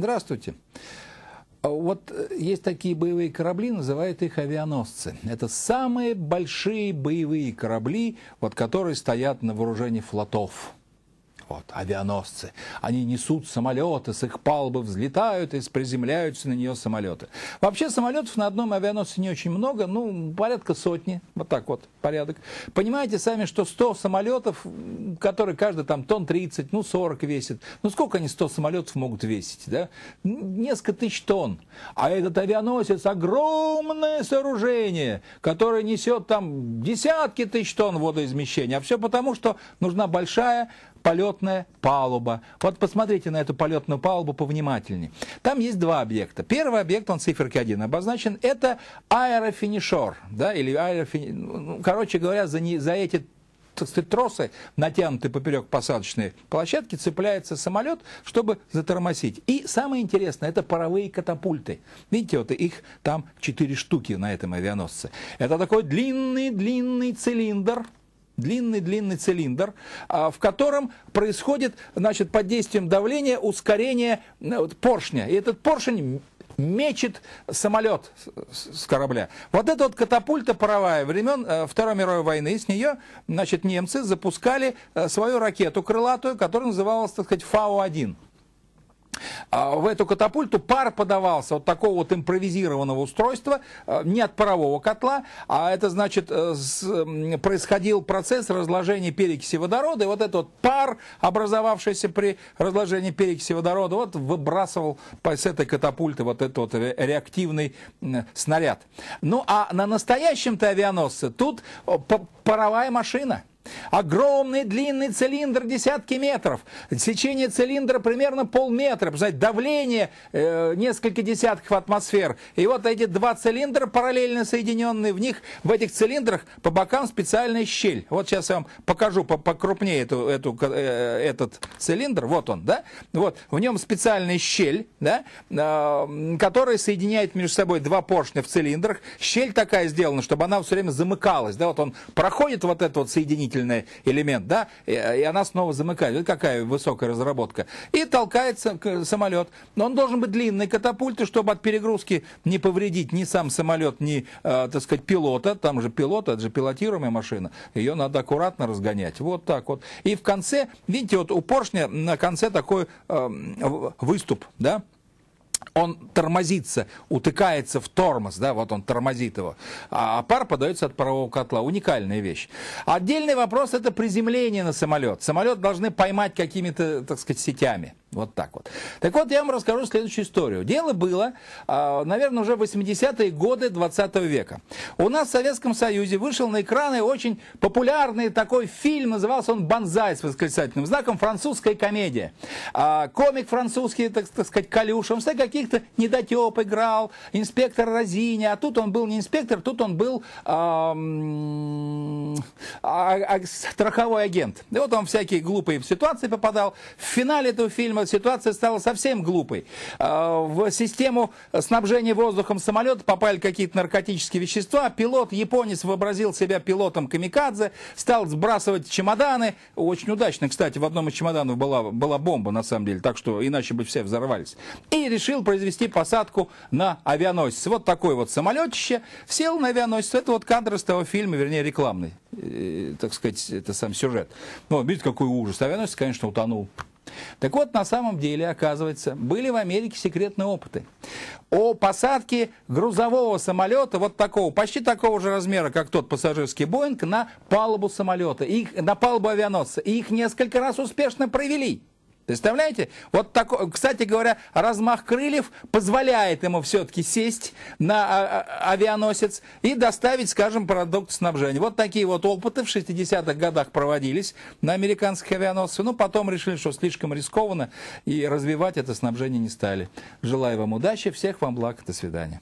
Здравствуйте. А вот э, есть такие боевые корабли, называют их авианосцы. Это самые большие боевые корабли, вот которые стоят на вооружении флотов. Вот, авианосцы. Они несут самолеты, с их палубы взлетают и приземляются на нее самолеты. Вообще самолетов на одном авианосце не очень много, ну, порядка сотни. Вот так вот, порядок. Понимаете сами, что 100 самолетов, которые каждый там тонн 30, ну, 40 весит. Ну, сколько они 100 самолетов могут весить, да? Несколько тысяч тонн. А этот авианосец огромное сооружение, которое несет там десятки тысяч тонн водоизмещения. А все потому, что нужна большая полетная палуба. Вот посмотрите на эту полетную палубу повнимательнее. Там есть два объекта. Первый объект, он циферки 1 обозначен, это аэрофинишор, да, или аэрофини... Ну, короче говоря, за, не, за эти так тросы, натянутые поперек посадочной площадки, цепляется самолет, чтобы затормозить. И самое интересное, это паровые катапульты. Видите, вот их там четыре штуки на этом авианосце. Это такой длинный-длинный цилиндр, длинный-длинный цилиндр, а, в котором происходит, значит, под действием давления ускорение поршня. И этот поршень мечет самолет с корабля. Вот эта вот катапульта паровая времен э, Второй мировой войны, с нее, значит, немцы запускали э, свою ракету крылатую, которая называлась, так сказать, Фау-1. А в эту катапульту пар подавался от такого вот импровизированного устройства, э, не от парового котла, а это значит э, происходил процесс разложения перекиси водорода, и вот этот вот пар, образовавшийся при разложении перекиси водорода, вот выбрасывал с этой катапульты вот этот вот реактивный снаряд. Ну а на настоящем-то авианосце тут э, паровая машина – Огромный длинный цилиндр, десятки метров. Сечение цилиндра примерно полметра. Знаете, давление э, несколько десятков атмосфер. И вот эти два цилиндра, параллельно соединенные в них, в этих цилиндрах по бокам специальная щель. Вот сейчас я вам покажу покрупнее эту, эту, э, этот цилиндр. Вот он, да? Вот, в нем специальная щель, да? Э, которая соединяет между собой два поршня в цилиндрах. Щель такая сделана, чтобы она все время замыкалась. Да? Вот он проходит вот этот вот соединитель объяснительный элемент, да, и, и она снова замыкает. Вот какая высокая разработка. И толкается самолет. Но он должен быть длинный катапульты, чтобы от перегрузки не повредить ни сам самолет, ни, э, так сказать, пилота. Там же пилот, это же пилотируемая машина. Ее надо аккуратно разгонять. Вот так вот. И в конце, видите, вот у поршня на конце такой э, выступ, да, он тормозится, утыкается в тормоз, да, вот он тормозит его. А пар подается от парового котла. Уникальная вещь. Отдельный вопрос это приземление на самолет. Самолет должны поймать какими-то, так сказать, сетями. Вот так вот. Так вот, я вам расскажу следующую историю. Дело было, а, наверное, уже 80-е годы 20 века. У нас в Советском Союзе вышел на экраны очень популярный такой фильм, назывался он «Бонзай» с восклицательным знаком, французская комедия. А, комик французский, так, так сказать, Калюш, он все какие каких-то недотеп играл, инспектор Розини, а тут он был не инспектор, тут он был эм, а, а, страховой агент. И вот он всякие глупые ситуации попадал. В финале этого фильма ситуация стала совсем глупой. А, в систему снабжения воздухом самолета попали какие-то наркотические вещества. Пилот, японец, вообразил себя пилотом камикадзе, стал сбрасывать чемоданы. Очень удачно, кстати, в одном из чемоданов была, была бомба, на самом деле, так что иначе бы все взорвались. И решил произвести посадку на авианосец. Вот такой вот самолетище. Сел на авианосец. Это вот кадр из того фильма, вернее, рекламный. Э, так сказать, это сам сюжет. Но видите, какой ужас. Авианосец, конечно, утонул. Так вот, на самом деле, оказывается, были в Америке секретные опыты о посадке грузового самолета, вот такого, почти такого же размера, как тот пассажирский Боинг, на палубу самолета, их, на палубу авианосца. И их несколько раз успешно провели. Представляете? Вот такой, кстати говоря, размах крыльев позволяет ему все-таки сесть на а, а, авианосец и доставить, скажем, продукт снабжения. Вот такие вот опыты в 60-х годах проводились на американских авианосцах. Ну, потом решили, что слишком рискованно и развивать это снабжение не стали. Желаю вам удачи, всех вам благ, до свидания.